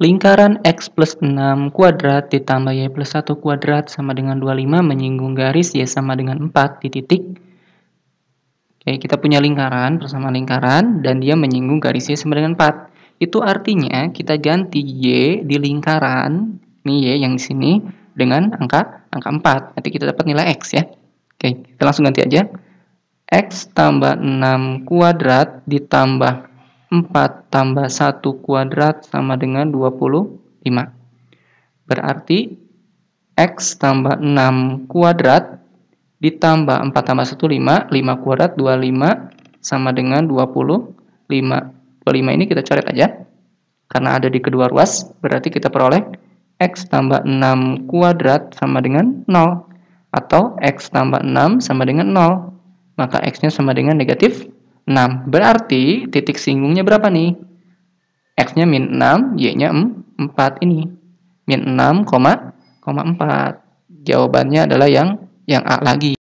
Lingkaran X plus 6 kuadrat ditambah Y plus 1 kuadrat sama dengan 25 menyinggung garis Y sama dengan 4 di titik. Oke, kita punya lingkaran bersama lingkaran dan dia menyinggung garis Y sama dengan 4. Itu artinya kita ganti Y di lingkaran, ini Y yang di sini, dengan angka angka 4. Nanti kita dapat nilai X ya. Oke, kita langsung ganti aja. X tambah 6 kuadrat ditambah 4 tambah 1 kuadrat sama dengan 25. Berarti X tambah 6 kuadrat ditambah 4 tambah 1 5, 5 kuadrat 25 sama dengan 25. 25 ini kita coret aja. Karena ada di kedua ruas, berarti kita peroleh X tambah 6 kuadrat sama dengan 0. Atau X tambah 6 sama dengan 0. Maka X-nya sama dengan negatif 6. Berarti titik singgungnya berapa nih? X-nya min 6, Y-nya 4 ini. Min 6, 4. Jawabannya adalah yang yang A lagi.